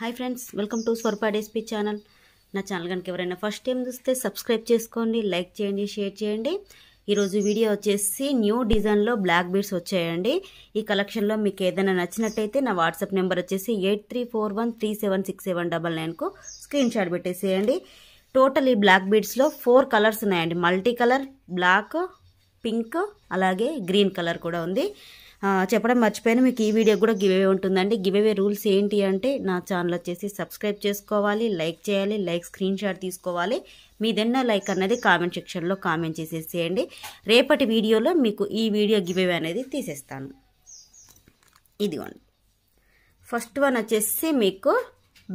hi friends welcome to Swarupa డేస్పీ channel నా channel కనుక ఎవరైనా ఫస్ట్ టైం చూస్తే సబ్స్క్రైబ్ చేసుకోండి లైక్ చేయండి షేర్ చేయండి ఈరోజు వీడియో వచ్చేసి న్యూ డిజైన్లో బ్లాక్ బీడ్స్ వచ్చాయండి ఈ కలెక్షన్లో మీకు ఏదైనా నచ్చినట్టయితే నా వాట్సాప్ నెంబర్ వచ్చేసి eight three four one three seven six seven double నైన్కు స్క్రీన్ షాట్ పెట్టేసేయండి టోటల్ ఈ బ్లాక్ బీడ్స్లో ఫోర్ కలర్స్ ఉన్నాయండి మల్టీ కలర్ బ్లాక్ పింక్ అలాగే గ్రీన్ కలర్ కూడా ఉంది చెప్పడం మర్చిపోయిన మీకు ఈ వీడియో కూడా గివ్ అవే ఉంటుందండి గివ్ అవే రూల్స్ ఏంటి అంటే నా ఛానల్ వచ్చేసి సబ్స్క్రైబ్ చేసుకోవాలి లైక్ చేయాలి లైక్ స్క్రీన్ షాట్ తీసుకోవాలి మీదెన్న లైక్ అన్నది కామెంట్ సెక్షన్లో కామెంట్ చేసేసేయండి రేపటి వీడియోలో మీకు ఈ వీడియో గివ్ అవే అనేది తీసేస్తాను ఇదిగోండి ఫస్ట్ వన్ వచ్చేసి మీకు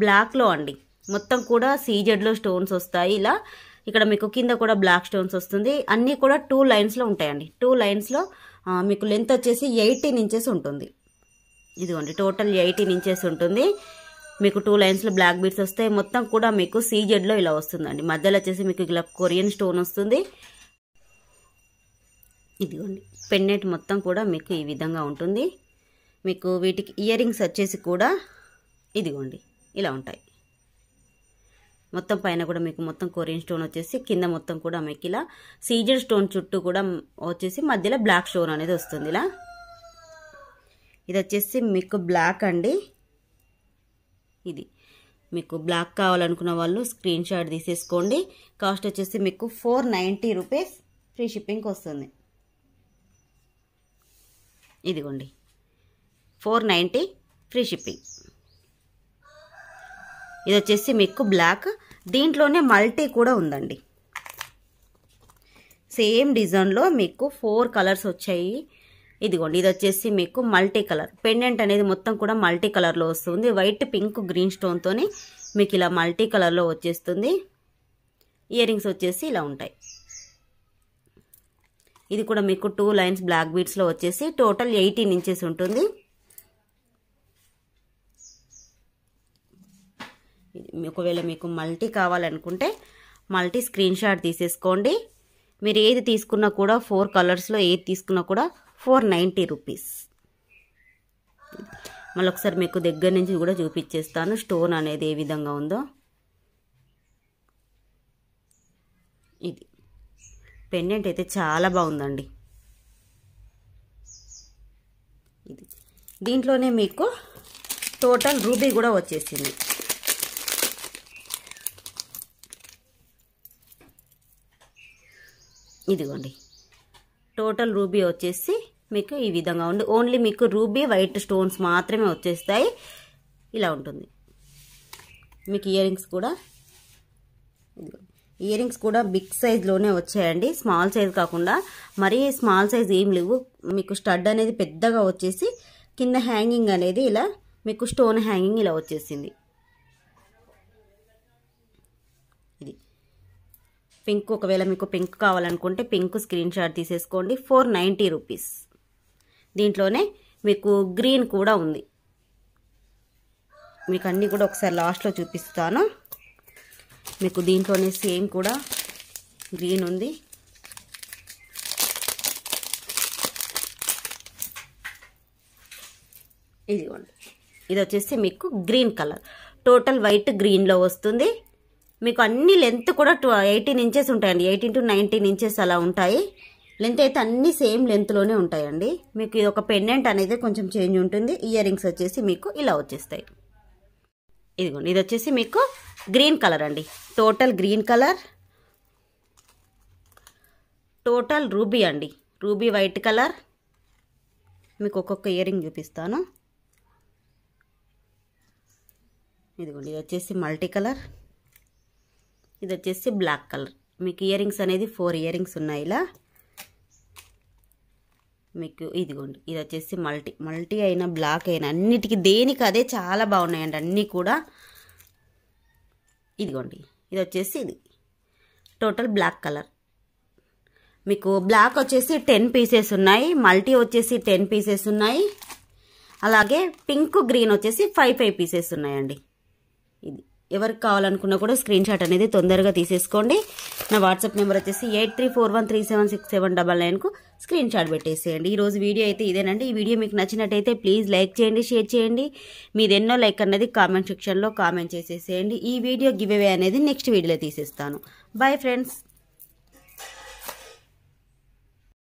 బ్లాక్లో అండి మొత్తం కూడా సీజెడ్లో స్టోన్స్ వస్తాయి ఇలా ఇక్కడ మీకు కింద కూడా బ్లాక్ స్టోన్స్ వస్తుంది అన్నీ కూడా టూ లైన్స్లో ఉంటాయండి టూ లైన్స్లో మీకు లెంత్ వచ్చేసి ఎయిటీన్ ఇంచెస్ ఉంటుంది ఇదిగోండి టోటల్ ఎయిటీన్ ఇంచెస్ ఉంటుంది మీకు టూ లైన్స్లో బ్లాక్ బీడ్స్ వస్తాయి మొత్తం కూడా మీకు సీజెడ్లో ఇలా వస్తుందండి మధ్యలో వచ్చేసి మీకు ఇలా కొరియన్ స్టోన్ వస్తుంది ఇదిగోండి పెన్నెట్ మొత్తం కూడా మీకు ఈ విధంగా ఉంటుంది మీకు వీటికి ఇయర్ రింగ్స్ వచ్చేసి కూడా ఇదిగోండి ఇలా ఉంటాయి మొత్తం పైన కూడా మీకు మొత్తం కొరియన్ స్టోన్ వచ్చేసి కింద మొత్తం కూడా మీకు ఇలా సీజర్ స్టోన్ చుట్టూ కూడా వచ్చేసి మధ్యలో బ్లాక్ స్టోన్ అనేది వస్తుంది ఇలా ఇది వచ్చేసి మీకు బ్లాక్ అండి ఇది మీకు బ్లాక్ కావాలనుకున్న వాళ్ళు స్క్రీన్ షాట్ తీసేసుకోండి కాస్ట్ వచ్చేసి మీకు ఫోర్ నైంటీ రూపీస్ ఫ్రీ షిప్పింగ్కి వస్తుంది ఇదిగోండి ఫోర్ నైంటీ ఫ్రీ షిప్పింగ్ ఇది వచ్చేసి మీకు బ్లాక్ దీంట్లోనే మల్టీ కూడా ఉందండి సేమ్ డిజైన్లో మీకు ఫోర్ కలర్స్ వచ్చాయి ఇదిగోండి ఇది వచ్చేసి మీకు మల్టీ కలర్ పెండెంట్ అనేది మొత్తం కూడా మల్టీ కలర్లో వస్తుంది వైట్ పింక్ గ్రీన్ స్టోన్తో మీకు ఇలా మల్టీ కలర్లో వచ్చేస్తుంది ఇయర్ రింగ్స్ వచ్చేసి ఇలా ఉంటాయి ఇది కూడా మీకు టూ లైన్స్ బ్లాక్ బీడ్స్లో వచ్చేసి టోటల్ ఎయిటీన్ ఇంచెస్ ఉంటుంది ఒకవేళ మీకు మల్టీ కావాలనుకుంటే మల్టీ స్క్రీన్ షాట్ తీసేసుకోండి మీరు ఏది తీసుకున్నా కూడా ఫోర్ కలర్స్లో ఏది తీసుకున్నా కూడా ఫోర్ నైంటీ రూపీస్ మళ్ళీ ఒకసారి మీకు దగ్గర నుంచి కూడా చూపించేస్తాను స్టోన్ అనేది ఏ విధంగా ఉందో ఇది పెండెంట్ అయితే చాలా బాగుందండి ఇది దీంట్లోనే మీకు టోటల్ రూబీ కూడా వచ్చేసింది ఇదిగోండి టోటల్ రూబీ వచ్చేసి మీకు ఈ విధంగా ఉంది ఓన్లీ మీకు రూబీ వైట్ స్టోన్స్ మాత్రమే వచ్చేస్తాయి ఇలా ఉంటుంది మీకు ఇయర్ రింగ్స్ కూడా ఇయర్ రింగ్స్ కూడా బిగ్ సైజ్లోనే వచ్చాయండి స్మాల్ సైజ్ కాకుండా మరీ స్మాల్ సైజ్ ఏం లేవు మీకు స్టడ్ అనేది పెద్దగా వచ్చేసి కింద హ్యాంగింగ్ అనేది ఇలా మీకు స్టోన్ హ్యాంగింగ్ ఇలా వచ్చేసింది పింక్ ఒకవేళ మీకు పింక్ కావాలనుకుంటే పింక్ స్క్రీన్ షాట్ తీసేసుకోండి ఫోర్ నైంటీ రూపీస్ దీంట్లోనే మీకు గ్రీన్ కూడా ఉంది మీకు అన్నీ కూడా ఒకసారి లాస్ట్లో చూపిస్తాను మీకు దీంట్లోనే సేమ్ కూడా గ్రీన్ ఉంది ఇదిగోండి ఇది వచ్చేసి మీకు గ్రీన్ కలర్ టోటల్ వైట్ గ్రీన్లో వస్తుంది మీకు అన్ని లెంత్ కూడా టూ ఎయిటీన్ ఇంచెస్ ఉంటాయండి ఎయిటీన్ టు నైన్టీన్ ఇంచెస్ అలా ఉంటాయి లెంత్ అయితే అన్ని సేమ్ లెంత్లోనే ఉంటాయండి మీకు ఇది ఒక పెండెంట్ అనేది కొంచెం చేంజ్ ఉంటుంది ఇయర్ వచ్చేసి మీకు ఇలా వచ్చేస్తాయి ఇదిగోండి ఇది వచ్చేసి మీకు గ్రీన్ కలర్ అండి total green colour total ruby అండి రూబీ వైట్ కలర్ మీకు ఒక్కొక్క ఇయర్ రింగ్ చూపిస్తాను ఇదిగోండి ఇది వచ్చేసి మల్టీ కలర్ ఇది వచ్చేసి బ్లాక్ కలర్ మీకు ఇయర్ రింగ్స్ అనేది ఫోర్ ఇయర్ రింగ్స్ ఉన్నాయి ఇలా మీకు ఇదిగోండి ఇది వచ్చేసి మల్టీ మల్టీ అయినా బ్లాక్ అయినా అన్నిటికీ దేనికి అదే చాలా బాగున్నాయండి అన్నీ కూడా ఇదిగోండి ఇది వచ్చేసి ఇది టోటల్ బ్లాక్ కలర్ మీకు బ్లాక్ వచ్చేసి టెన్ పీసెస్ ఉన్నాయి మల్టీ వచ్చేసి టెన్ పీసెస్ ఉన్నాయి అలాగే పింక్ గ్రీన్ వచ్చేసి ఫైవ్ ఫైవ్ పీసెస్ ఉన్నాయండి ఎవరికి కావాలనుకున్నా కూడా స్క్రీన్ షాట్ అనేది తొందరగా తీసేసుకోండి నా వాట్సాప్ నెంబర్ వచ్చేసి eight three four one three seven six seven double నైన్కు స్క్రీన్ షాట్ పెట్టేసేయండి ఈరోజు వీడియో అయితే ఇదేనండి ఈ వీడియో మీకు నచ్చినట్టయితే ప్లీజ్ లైక్ చేయండి షేర్ చేయండి మీది ఎన్నో లైక్ అన్నది కామెంట్ సెక్షన్లో కామెంట్ చేసేసేయండి ఈ వీడియో గివ్ అవే అనేది నెక్స్ట్ వీడియోలో తీసేస్తాను బాయ్ ఫ్రెండ్స్